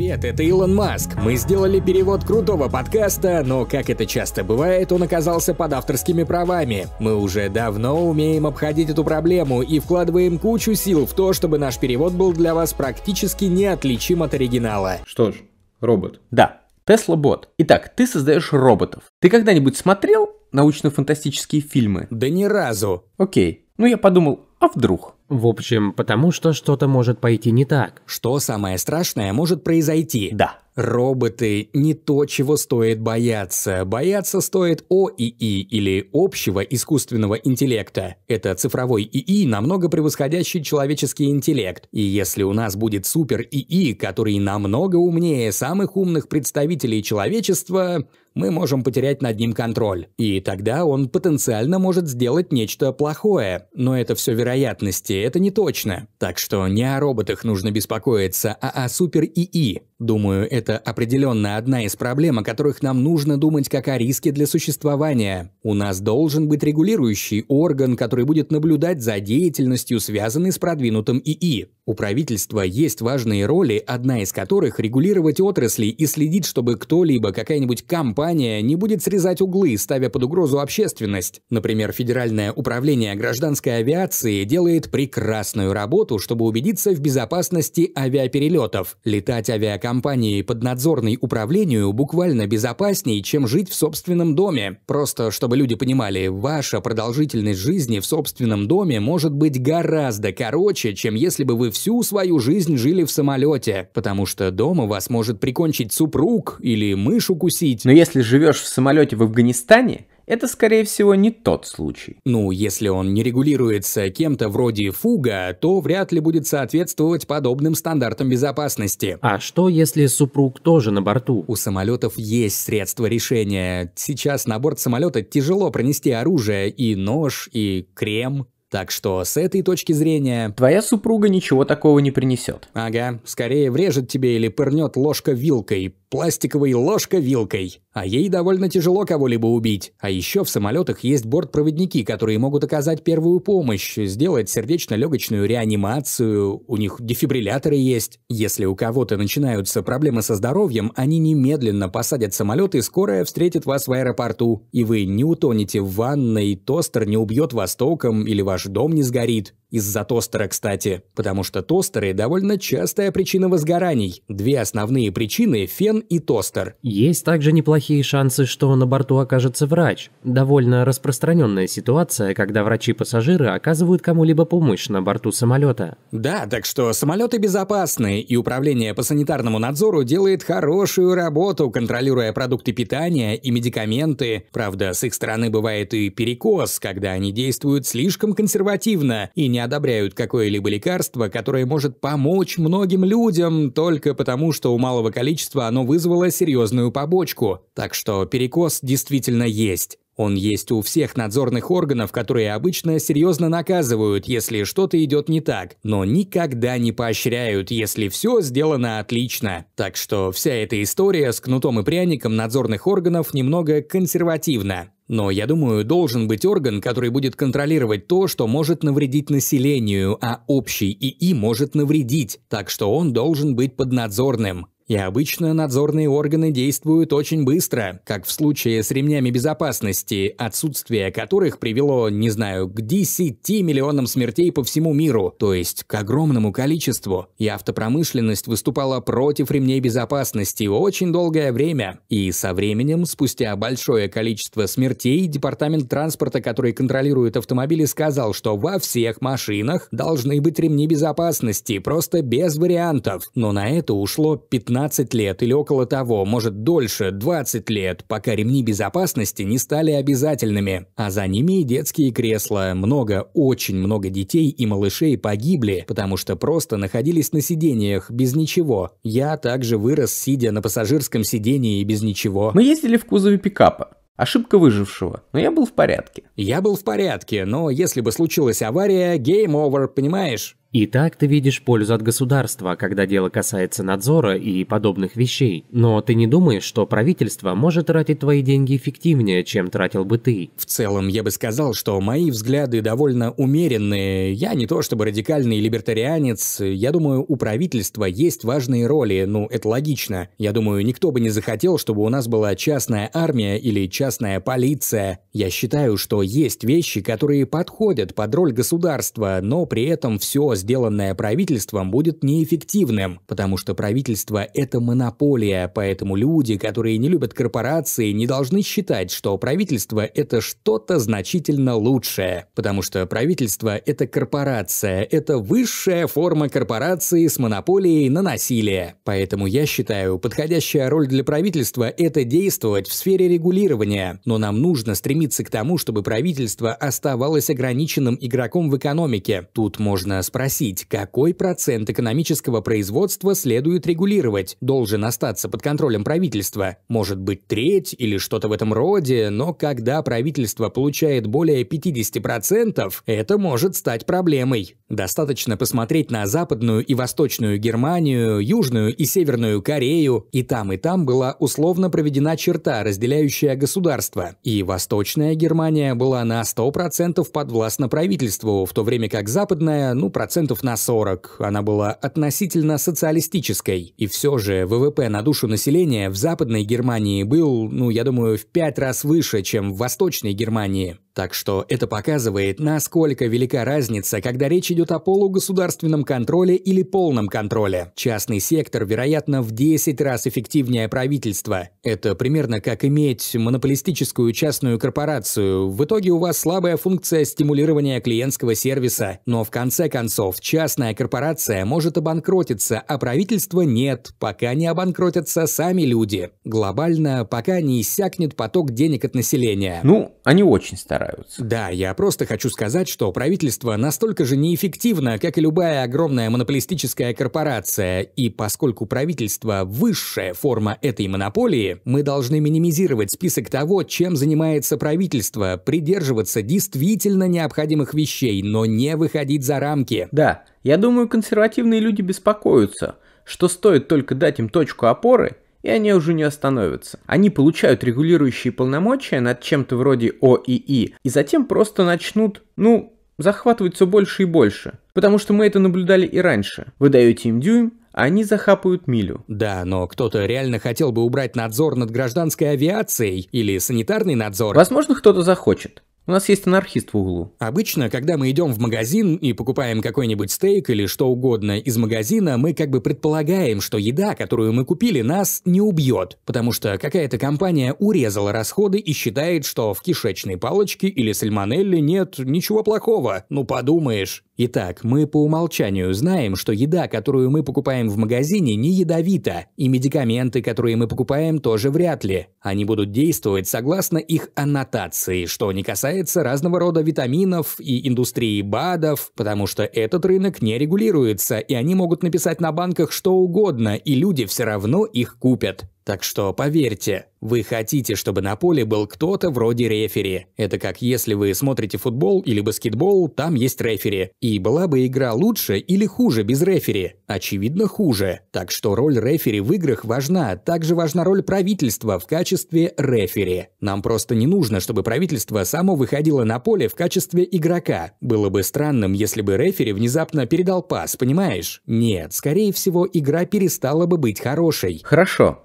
Привет, это Илон Маск. Мы сделали перевод крутого подкаста, но, как это часто бывает, он оказался под авторскими правами. Мы уже давно умеем обходить эту проблему и вкладываем кучу сил в то, чтобы наш перевод был для вас практически неотличим от оригинала. Что ж, робот. Да, Тесла Бот. Итак, ты создаешь роботов. Ты когда-нибудь смотрел научно-фантастические фильмы? Да ни разу. Окей. Ну, я подумал, а вдруг? В общем, потому что что-то может пойти не так. Что самое страшное может произойти? Да. Роботы – не то, чего стоит бояться. Бояться стоит ОИИ или общего искусственного интеллекта. Это цифровой ИИ, намного превосходящий человеческий интеллект. И если у нас будет супер ИИ, который намного умнее самых умных представителей человечества, мы можем потерять над ним контроль, и тогда он потенциально может сделать нечто плохое, но это все вероятности, это не точно. Так что не о роботах нужно беспокоиться, а о супер-ИИ. Думаю, это определенно одна из проблем, о которых нам нужно думать как о риске для существования. У нас должен быть регулирующий орган, который будет наблюдать за деятельностью, связанной с продвинутым ИИ. У правительства есть важные роли, одна из которых – регулировать отрасли и следить, чтобы кто-либо, какая-нибудь компания, компания не будет срезать углы, ставя под угрозу общественность. Например, Федеральное управление гражданской авиации делает прекрасную работу, чтобы убедиться в безопасности авиаперелетов. Летать авиакомпании под надзорной управлению буквально безопаснее, чем жить в собственном доме. Просто чтобы люди понимали, ваша продолжительность жизни в собственном доме может быть гораздо короче, чем если бы вы всю свою жизнь жили в самолете, потому что дома вас может прикончить супруг или мышь укусить. Но если если живешь в самолете в Афганистане, это, скорее всего, не тот случай. Ну, если он не регулируется кем-то вроде фуга, то вряд ли будет соответствовать подобным стандартам безопасности. А что, если супруг тоже на борту? У самолетов есть средства решения. Сейчас на борт самолета тяжело пронести оружие и нож, и крем. Так что с этой точки зрения... Твоя супруга ничего такого не принесет. Ага, скорее врежет тебе или пырнет ложка вилкой, пластиковой ложка-вилкой. А ей довольно тяжело кого-либо убить. А еще в самолетах есть бортпроводники, которые могут оказать первую помощь, сделать сердечно-легочную реанимацию, у них дефибрилляторы есть. Если у кого-то начинаются проблемы со здоровьем, они немедленно посадят самолет и скорая встретит вас в аэропорту. И вы не утонете в ванной, тостер не убьет вас током или ваш дом не сгорит. Из-за тостера, кстати, потому что тостеры – довольно частая причина возгораний. Две основные причины – фен и тостер. Есть также неплохие шансы, что на борту окажется врач. Довольно распространенная ситуация, когда врачи-пассажиры оказывают кому-либо помощь на борту самолета. Да, так что самолеты безопасны, и управление по санитарному надзору делает хорошую работу, контролируя продукты питания и медикаменты. Правда, с их стороны бывает и перекос, когда они действуют слишком консервативно и не одобряют какое-либо лекарство, которое может помочь многим людям только потому, что у малого количества оно вызвало серьезную побочку. Так что перекос действительно есть. Он есть у всех надзорных органов, которые обычно серьезно наказывают, если что-то идет не так, но никогда не поощряют, если все сделано отлично. Так что вся эта история с кнутом и пряником надзорных органов немного консервативна. Но, я думаю, должен быть орган, который будет контролировать то, что может навредить населению, а общий ИИ может навредить, так что он должен быть поднадзорным. И обычно надзорные органы действуют очень быстро, как в случае с ремнями безопасности, отсутствие которых привело, не знаю, к 10 миллионам смертей по всему миру, то есть к огромному количеству. И автопромышленность выступала против ремней безопасности очень долгое время. И со временем, спустя большое количество смертей, департамент транспорта, который контролирует автомобили, сказал, что во всех машинах должны быть ремни безопасности, просто без вариантов. Но на это ушло 15 15 лет или около того, может дольше, 20 лет, пока ремни безопасности не стали обязательными, а за ними и детские кресла. Много, очень много детей и малышей погибли, потому что просто находились на сидениях, без ничего. Я также вырос, сидя на пассажирском сидении и без ничего. Мы ездили в кузове пикапа. Ошибка выжившего, но я был в порядке. Я был в порядке, но если бы случилась авария, гейм овер, понимаешь? И так ты видишь пользу от государства, когда дело касается надзора и подобных вещей. Но ты не думаешь, что правительство может тратить твои деньги эффективнее, чем тратил бы ты? В целом, я бы сказал, что мои взгляды довольно умеренные. Я не то чтобы радикальный либертарианец. Я думаю, у правительства есть важные роли. Ну, это логично. Я думаю, никто бы не захотел, чтобы у нас была частная армия или частная полиция. Я считаю, что есть вещи, которые подходят под роль государства, но при этом все сделанное правительством, будет неэффективным, потому что правительство – это монополия, поэтому люди, которые не любят корпорации, не должны считать, что правительство – это что-то значительно лучшее, потому что правительство – это корпорация, это высшая форма корпорации с монополией на насилие. Поэтому я считаю, подходящая роль для правительства – это действовать в сфере регулирования, но нам нужно стремиться к тому, чтобы правительство оставалось ограниченным игроком в экономике. Тут можно спросить, спросить, какой процент экономического производства следует регулировать, должен остаться под контролем правительства. Может быть треть или что-то в этом роде, но когда правительство получает более 50%, это может стать проблемой. Достаточно посмотреть на Западную и Восточную Германию, Южную и Северную Корею, и там и там была условно проведена черта, разделяющая государство. И Восточная Германия была на 100% подвластна правительству, в то время как Западная, ну, процент процентов на 40, она была относительно социалистической, и все же ВВП на душу населения в Западной Германии был, ну, я думаю, в пять раз выше, чем в Восточной Германии. Так что это показывает, насколько велика разница, когда речь идет о полугосударственном контроле или полном контроле. Частный сектор, вероятно, в 10 раз эффективнее правительства. Это примерно как иметь монополистическую частную корпорацию. В итоге у вас слабая функция стимулирования клиентского сервиса. Но в конце концов, частная корпорация может обанкротиться, а правительство нет, пока не обанкротятся сами люди. Глобально, пока не иссякнет поток денег от населения. Ну, они очень стараются собираются. Да, я просто хочу сказать, что правительство настолько же неэффективно, как и любая огромная монополистическая корпорация, и поскольку правительство – высшая форма этой монополии, мы должны минимизировать список того, чем занимается правительство, придерживаться действительно необходимых вещей, но не выходить за рамки. Да, я думаю, консервативные люди беспокоятся, что стоит только дать им точку опоры – и они уже не остановятся. Они получают регулирующие полномочия над чем-то вроде ОИИ, и затем просто начнут, ну, захватывать все больше и больше. Потому что мы это наблюдали и раньше. Вы даете им дюйм, а они захапают милю. Да, но кто-то реально хотел бы убрать надзор над гражданской авиацией или санитарный надзор. Возможно, кто-то захочет. У нас есть анархист в углу. Обычно, когда мы идем в магазин и покупаем какой-нибудь стейк или что угодно из магазина, мы как бы предполагаем, что еда, которую мы купили, нас не убьет, потому что какая-то компания урезала расходы и считает, что в кишечной палочке или сальмонелле нет ничего плохого. Ну подумаешь. Итак, мы по умолчанию знаем, что еда, которую мы покупаем в магазине, не ядовита, и медикаменты, которые мы покупаем, тоже вряд ли. Они будут действовать согласно их аннотации, что не касается разного рода витаминов и индустрии БАДов, потому что этот рынок не регулируется, и они могут написать на банках что угодно, и люди все равно их купят. Так что поверьте, вы хотите, чтобы на поле был кто-то вроде рефери. Это как если вы смотрите футбол или баскетбол, там есть рефери. И была бы игра лучше или хуже без рефери? Очевидно, хуже. Так что роль рефери в играх важна. Также важна роль правительства в качестве рефери. Нам просто не нужно, чтобы правительство само выходило на поле в качестве игрока. Было бы странным, если бы рефери внезапно передал пас, понимаешь? Нет, скорее всего, игра перестала бы быть хорошей. Хорошо.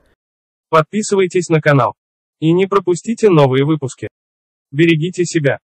Подписывайтесь на канал. И не пропустите новые выпуски. Берегите себя.